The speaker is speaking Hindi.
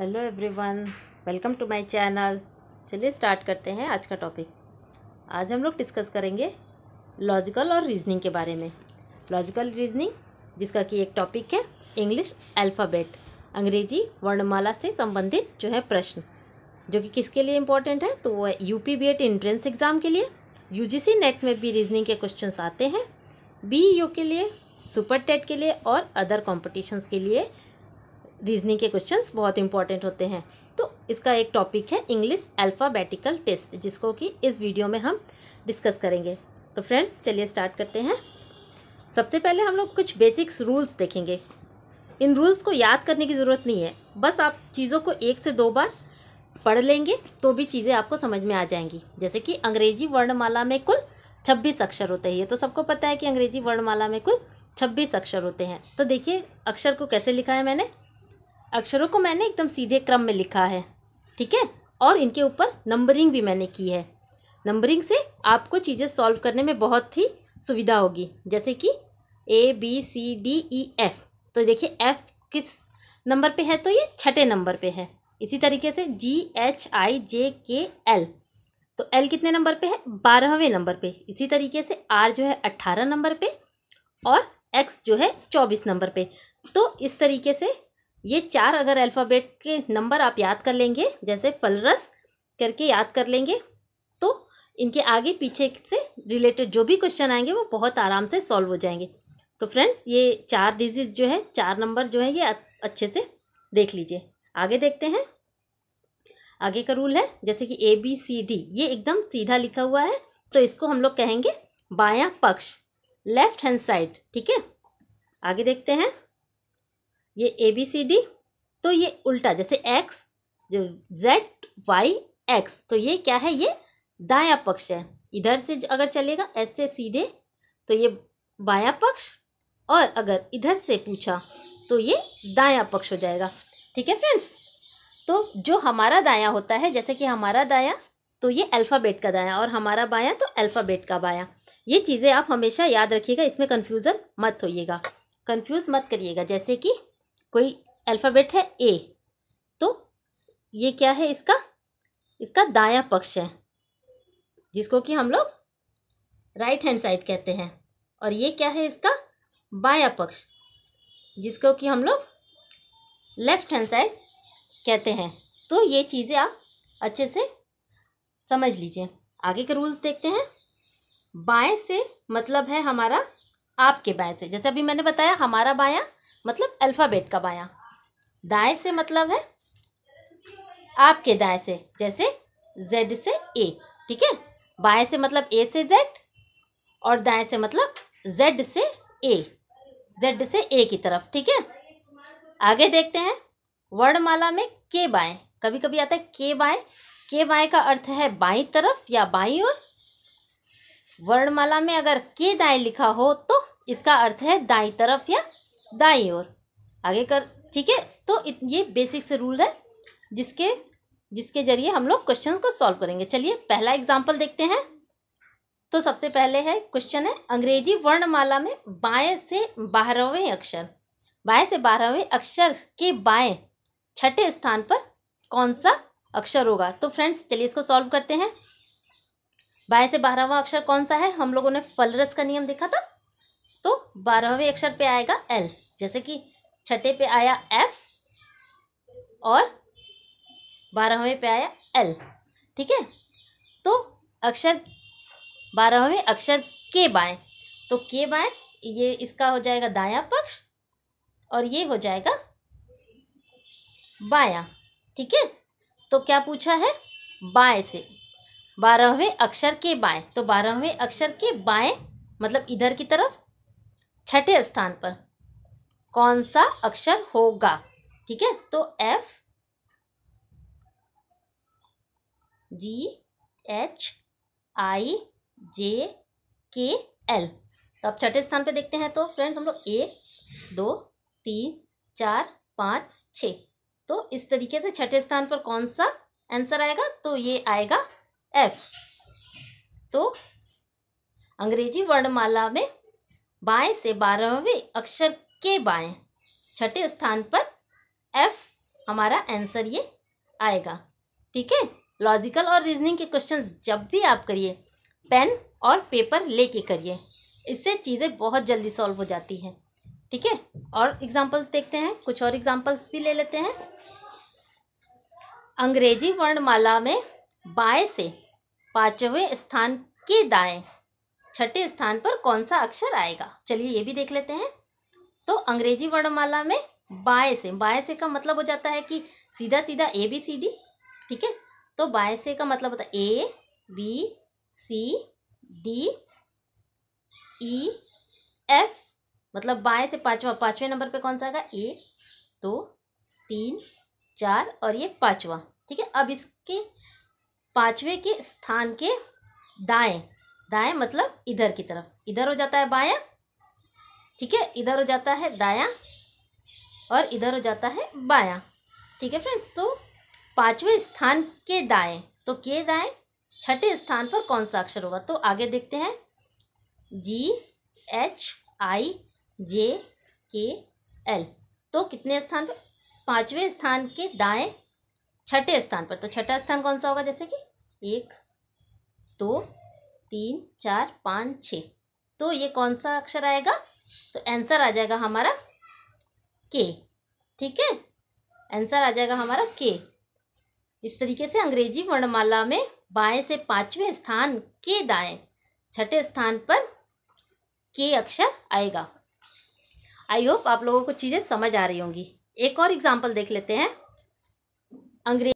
hello everyone welcome to my channel चलिए स्टार्ट करते हैं आज का टॉपिक आज हम लोग डिस्कस करेंगे लॉजिकल और रीजनिंग के बारे में लॉजिकल रीजनिंग जिसका कि एक टॉपिक है इंग्लिश अल्फ़ाबेट अंग्रेजी वर्णमाला से संबंधित जो है प्रश्न जो कि किसके लिए इम्पोर्टेंट है तो वो है U P B Ed entrance exam के लिए यू जी सी नेट में भी रीजनिंग के क्वेश्चन आते हैं बी यू के लिए सुपर टेट के लिए और अदर कॉम्पिटिशन्स के लिए रीजनिंग के क्वेश्चंस बहुत इंपॉर्टेंट होते हैं तो इसका एक टॉपिक है इंग्लिश अल्फ़ाबेटिकल टेस्ट जिसको कि इस वीडियो में हम डिस्कस करेंगे तो फ्रेंड्स चलिए स्टार्ट करते हैं सबसे पहले हम लोग कुछ बेसिक्स रूल्स देखेंगे इन रूल्स को याद करने की ज़रूरत नहीं है बस आप चीज़ों को एक से दो बार पढ़ लेंगे तो भी चीज़ें आपको समझ में आ जाएंगी जैसे कि अंग्रेजी वर्णमाला में कुल छब्बीस अक्षर होते हैं ये तो सबको पता है कि अंग्रेजी वर्णमाला में कुल छब्बीस अक्षर होते हैं तो देखिए अक्षर को कैसे लिखा है मैंने अक्षरों को मैंने एकदम सीधे क्रम में लिखा है ठीक है और इनके ऊपर नंबरिंग भी मैंने की है नंबरिंग से आपको चीज़ें सॉल्व करने में बहुत ही सुविधा होगी जैसे कि A B C D E F तो देखिए एफ किस नंबर पे है तो ये छठे नंबर पे है इसी तरीके से जी एच आई जे के एल तो एल कितने नंबर पे है बारहवें नंबर पे इसी तरीके से आर जो है अट्ठारह नंबर पे और एक्स जो है चौबीस नंबर पे तो इस तरीके से ये चार अगर अल्फ़ाबेट के नंबर आप याद कर लेंगे जैसे फलरस करके याद कर लेंगे तो इनके आगे पीछे से रिलेटेड जो भी क्वेश्चन आएंगे वो बहुत आराम से सॉल्व हो जाएंगे तो फ्रेंड्स ये चार डिजीज़ जो है चार नंबर जो है ये अच्छे से देख लीजिए आगे देखते हैं आगे का रूल है जैसे कि ए बी सी डी ये एकदम सीधा लिखा हुआ है तो इसको हम लोग कहेंगे बायां पक्ष लेफ्ट हैंड साइड ठीक है आगे देखते हैं ये ए बी सी डी तो ये उल्टा जैसे एक्स जेड वाई एक्स तो ये क्या है ये दाया पक्ष है इधर से अगर चलेगा ऐसे सीधे तो ये बाया पक्ष और अगर इधर से पूछा तो ये दाया पक्ष हो जाएगा ठीक है फ्रेंड्स तो जो हमारा दाया होता है जैसे कि हमारा दाया तो ये अल्फ़ाबेट का दाया और हमारा बाया तो अल्फ़ाबेट का बाया ये चीज़ें आप हमेशा याद रखिएगा इसमें कन्फ्यूज़न मत होइएगा कन्फ्यूज़ मत करिएगा जैसे कि कोई अल्फ़ाबेट है ए तो ये क्या है इसका इसका दायां पक्ष है जिसको कि हम लोग राइट हैंड साइड कहते हैं और ये क्या है इसका बायां पक्ष जिसको कि हम लोग लेफ्ट हैंड साइड कहते हैं तो ये चीज़ें आप अच्छे से समझ लीजिए आगे के रूल्स देखते हैं बाएं से मतलब है हमारा आपके बाएं से जैसे अभी मैंने बताया हमारा बायां मतलब अल्फ़ाबेट का बायां दाएं से मतलब है आपके दाएं से जैसे जेड से ए ठीक है बाएं से मतलब ए से जेड और दाएं से मतलब जेड से ए जेड से ए की तरफ ठीक है आगे देखते हैं वर्णमाला में के बाएं कभी कभी आता है के बाएं के बाएं का अर्थ है बाई तरफ या बाई और वर्णमाला में अगर के दाएं लिखा हो तो इसका अर्थ है दाई तरफ या दाई ओर आगे कर ठीक है तो ये बेसिक से रूल है जिसके जिसके जरिए हम लोग क्वेश्चन को सॉल्व करेंगे चलिए पहला एग्जाम्पल देखते हैं तो सबसे पहले है क्वेश्चन है अंग्रेजी वर्णमाला में बाएं से बारहवें अक्षर बाएं से बारहवें अक्षर के बाएं छठे स्थान पर कौन सा अक्षर होगा तो फ्रेंड्स चलिए इसको सॉल्व करते हैं बाएं से बारहवा अक्षर कौन सा है हम लोगों ने फलरस का नियम देखा था तो बारहवें अक्षर पे आएगा एल जैसे कि छठे पे आया एफ और बारहवें पे आया एल ठीक है तो अक्षर बारहवें अक्षर के बाएं तो के बाएं ये इसका हो जाएगा दायां पक्ष और ये हो जाएगा बायां ठीक है तो क्या पूछा है बाएं से बारहवें अक्षर के बाएं तो बारहवें अक्षर के बाएं मतलब इधर की तरफ छठे स्थान पर कौन सा अक्षर होगा ठीक है तो एफ जी एच आई जे के एल तो अब छठे स्थान पे देखते हैं तो फ्रेंड्स हम लोग एक दो तीन चार पाँच छ तो इस तरीके से छठे स्थान पर कौन सा आंसर आएगा तो ये आएगा एफ तो अंग्रेजी वर्णमाला में बाएं से बारहवें अक्षर के बाएं छठे स्थान पर एफ हमारा आंसर ये आएगा ठीक है लॉजिकल और रीजनिंग के क्वेश्चंस जब भी आप करिए पेन और पेपर लेके करिए इससे चीज़ें बहुत जल्दी सॉल्व हो जाती हैं ठीक है और एग्जांपल्स देखते हैं कुछ और एग्जांपल्स भी ले लेते हैं अंग्रेजी वर्णमाला में बाएं से पांचवें स्थान के दाएं छठे स्थान पर कौन सा अक्षर आएगा चलिए ये भी देख लेते हैं तो अंग्रेजी वर्णमाला में बाय से बाय से का मतलब हो जाता है कि सीधा सीधा ए बी सी डी ठीक है तो बाय से का मतलब होता है A B C D E F मतलब बाय से पांचवा पांचवें नंबर पे कौन सा आएगा ए दो तीन चार और ये पांचवा ठीक है अब इसके पांचवे के स्थान के दाएं दाएं मतलब इधर की तरफ इधर हो जाता है बाया ठीक है इधर हो जाता है दाया और इधर हो जाता है बाया ठीक है फ्रेंड्स तो पांचवें स्थान के दाएं तो के दाएं छठे स्थान पर कौन सा अक्षर होगा तो आगे देखते हैं जी एच आई जे के एल तो कितने स्थान पर पांचवें स्थान के दाएं छठे स्थान पर तो छठा स्थान कौन सा होगा जैसे कि एक दो तो, तीन चार पाँच छ तो ये कौन सा अक्षर आएगा तो आंसर आ जाएगा हमारा के ठीक है आंसर आ जाएगा हमारा के इस तरीके से अंग्रेजी वर्णमाला में बाएं से पांचवें स्थान के दाएं छठे स्थान पर के अक्षर आएगा आई होप आप लोगों को चीज़ें समझ आ रही होंगी एक और एग्जांपल देख लेते हैं अंग्रेज